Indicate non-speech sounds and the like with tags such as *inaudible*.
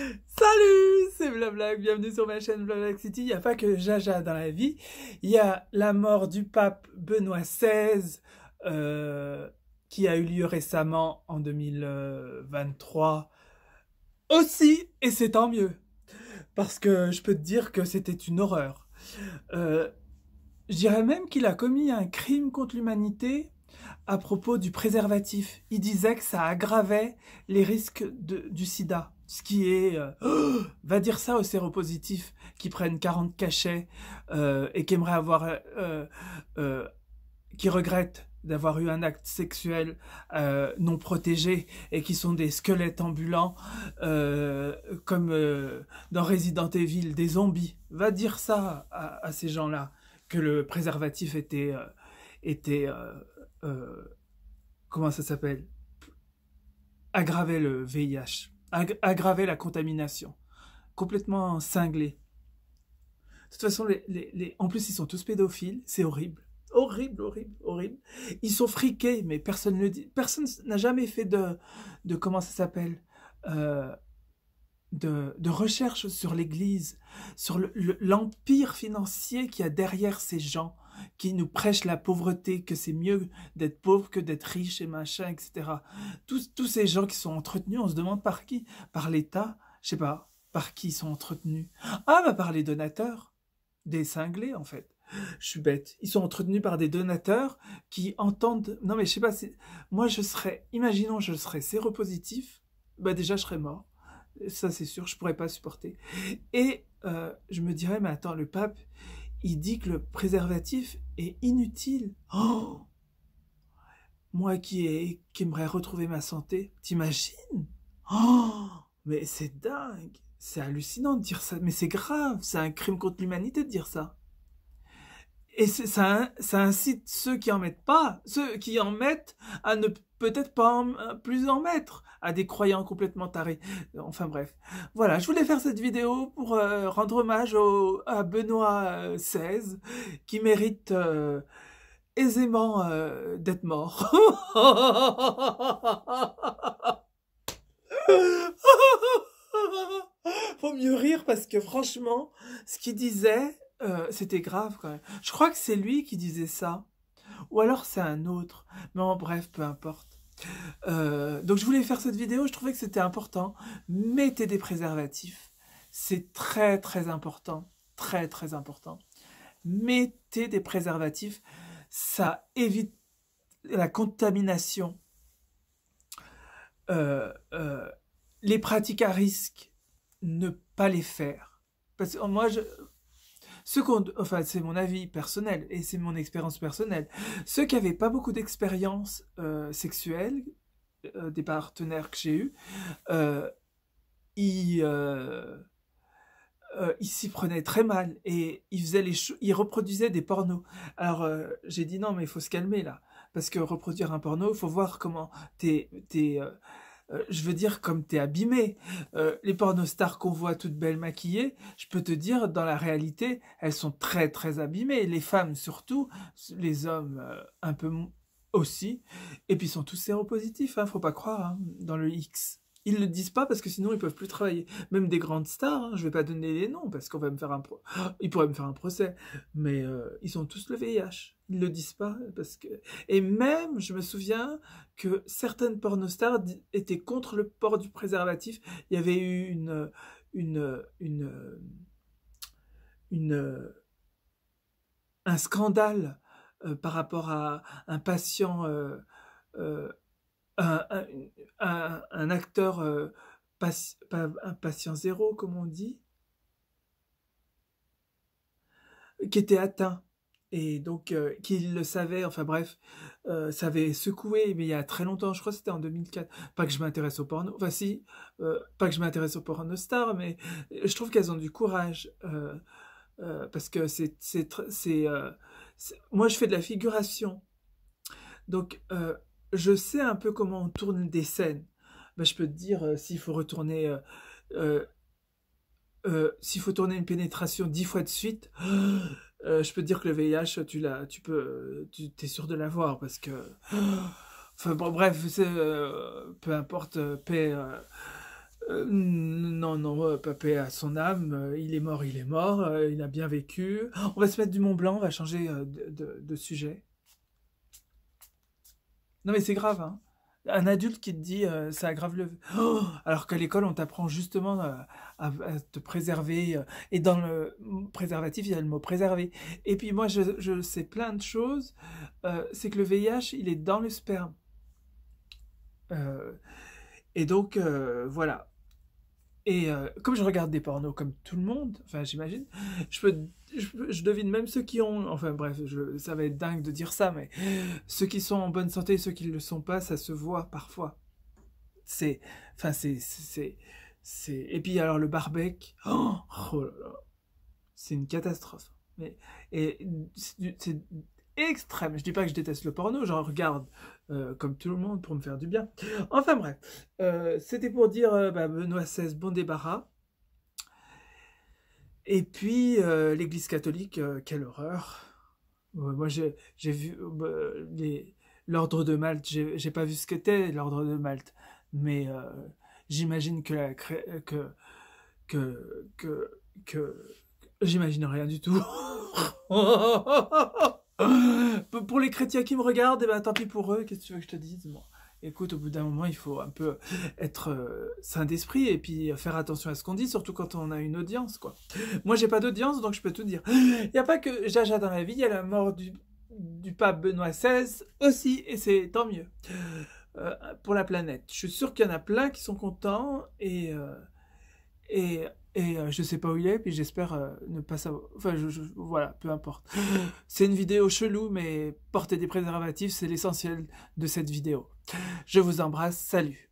Salut, c'est Blablac, bienvenue sur ma chaîne Blablac City. Il n'y a pas que Jaja dans la vie. Il y a la mort du pape Benoît XVI euh, qui a eu lieu récemment en 2023 aussi, et c'est tant mieux. Parce que je peux te dire que c'était une horreur. Euh, je dirais même qu'il a commis un crime contre l'humanité à propos du préservatif. Il disait que ça aggravait les risques du sida ce qui est euh, *gasps* va dire ça aux séropositifs qui prennent 40 cachets euh, et qui aimeraient avoir euh, qui regrettent d'avoir eu un acte sexuel non protégé et qui sont des squelettes ambulants comme dans Resident Evil des zombies va dire ça à, à ces gens-là que le préservatif était était comment ça s'appelle aggraver le VIH aggraver la contamination. Complètement cinglé. De toute façon, les, les, en plus, ils sont tous pédophiles. C'est horrible. Horrible, horrible, horrible. Ils sont friqués, mais personne ne le dit. Personne n'a jamais fait de, de comment ça s'appelle, euh, de, recherche sur l'Église, sur l'empire financier qui y a derrière ces gens qui nous prêchent la pauvreté, que c'est mieux d'être pauvre que d'être riche et machin, etc. Tous, ces gens qui sont entretenus, on se demande par qui Par l'État Je sais pas, par qui ils sont entretenus Ah, bah par les donateurs, des cinglés en fait. Je suis bête. Ils sont entretenus par des donateurs qui entendent... Non mais je sais pas, moi je serais... Imaginons je serais séropositif, bah déjà je serais mort. Ça, c'est sûr, je pourrais pas supporter. Et euh, je me dirais, mais attends, le pape, il dit que le préservatif est inutile. Oh Moi qui, ai, qui aimerais retrouver ma santé, t'imagines Oh Mais c'est dingue C'est hallucinant de dire ça, mais c'est grave, c'est un crime contre l'humanité de dire ça. Et ça, ça incite ceux qui en mettent pas, ceux qui en mettent, à ne peut-être pas euh, plus en mettre, à des croyants complètement tarés. Enfin bref. Voilà, je voulais faire cette vidéo pour euh, rendre hommage à Benoît XVI, euh, qui mérite... aisément d'être mort. *laughs* Faut mieux rire parce que franchement, ce qu'il disait, euh, c'était grave quand même. Je crois que c'est lui qui disait ça. Ou alors c'est un autre. Mais en bref, peu importe. Euh, donc je voulais faire cette vidéo, je trouvais que c'était important. Mettez des préservatifs. C'est très très important. Très très important. Mettez des préservatifs. Ça évite la contamination. Euh, les pratiques à risque, ne pas les faire. Parce que moi, je, second enfin, c'est mon avis personnel et c'est mon expérience personnelle. Ceux qui n'avaient pas beaucoup d'expérience euh, sexuelle, euh, des partenaires que j'ai eus, euh, euh, ils, s'y prenaient très mal et ils faisaient les ils reproduisaient des pornos. Alors j'ai dit non mais il faut se calmer là parce que reproduire un porno, il faut voir comment t'es, t'es euh, je veux dire, comme t'es abîmé. Euh, les pornostars qu'on voit toutes belles maquillées, je peux te dire, dans la réalité, elles sont très très abîmées. Les femmes surtout, les hommes euh, un peu aussi. Et puis ils sont tous séropositifs, ne hein, faut pas croire, hein, dans le X. Ils ne le disent pas parce que sinon ils peuvent plus travailler. Même des grandes stars, hein, je ne vais pas donner les noms parce qu'on va me faire un *gasps* ils pourraient me faire un procès, mais euh, ils ont tous le VIH. Ils le disent pas parce que et même je me souviens que certaines pornostars étaient contre le port du préservatif. Il y avait eu une une une une, un scandale euh, par rapport à un patient euh, un, acteur euh, pas, un patient zéro, comme on dit, qui était atteint et donc euh, qu'il le savait, enfin bref, savait euh, secoué, mais il y a très longtemps, je crois que c'était en 2004, pas que je m'intéresse au porno, enfin si, pas que je m'intéresse au porno star, mais je trouve qu'elles ont du courage, parce que c'est, c'est, moi je fais de la figuration, donc je sais un peu comment on tourne des scènes. Ben, je peux te dire euh, s'il faut retourner, euh, euh, s'il faut tourner une pénétration dix fois de suite, *gasps* je peux dire que le VIH, tu l'as, tu peux, es sûr de l'avoir parce que, *gasps* enfin bon, bref, peu importe, paix. non, non, paix à son âme, il est mort, il est mort, il a bien vécu. On va se mettre du Mont Blanc, on va changer de sujet. Non, mais c'est grave. Hein. Un adulte qui te dit euh, ça aggrave le. *gasps* Alors qu'à l'école, on t'apprend justement euh, à, te préserver. Euh, et dans le préservatif, il y a le mot préserver. Et puis moi, je, je sais plein de choses. c'est que le VIH, il est dans le sperme. et donc, voilà. Et euh, comme je regarde des pornos comme tout le monde, enfin j'imagine, je, peux, je, devine même ceux qui ont, enfin bref, je, ça va être dingue de dire ça, mais ceux qui sont en bonne santé et ceux qui ne le sont pas, ça se voit parfois. C'est, enfin c'est, c'est, c'est, et puis alors le barbecue, oh, oh là là, c'est une catastrophe. Mais, et c'est extrême. Je dis pas que je déteste le porno, j'en regarde euh, comme tout le monde pour me faire du bien. Enfin bref, euh, c'était pour dire euh, bah, Benoît XVI, bon débarras. Et puis l'Église catholique, quelle horreur. moi j'ai vu bah, l'ordre de Malte, j'ai pas vu ce qu'était l'ordre de Malte, mais j'imagine que, que que que que j'imagine rien du tout. *laughs* Euh, pour les chrétiens qui me regardent, eh ben, tant pis pour eux, qu'est-ce que tu veux que je te dise Écoute, au bout d'un moment, il faut un peu euh, être saint euh, sain d'esprit et puis faire attention à ce qu'on dit, surtout quand on a une audience, quoi. Moi, j'ai pas d'audience, donc je peux tout dire. Il n'y a pas que Jaja dans la vie, il y a la mort du, du pape Benoît XVI aussi, et c'est tant mieux pour la planète. Je suis sûr qu'il y en a plein qui sont contents et, et et euh, je sais pas où il est, puis j'espère euh, ne pas savoir. Enfin, voilà, peu importe. *laughs* C'est une vidéo chelou, mais porter des préservatifs, c'est l'essentiel de cette vidéo. Je vous embrasse, salut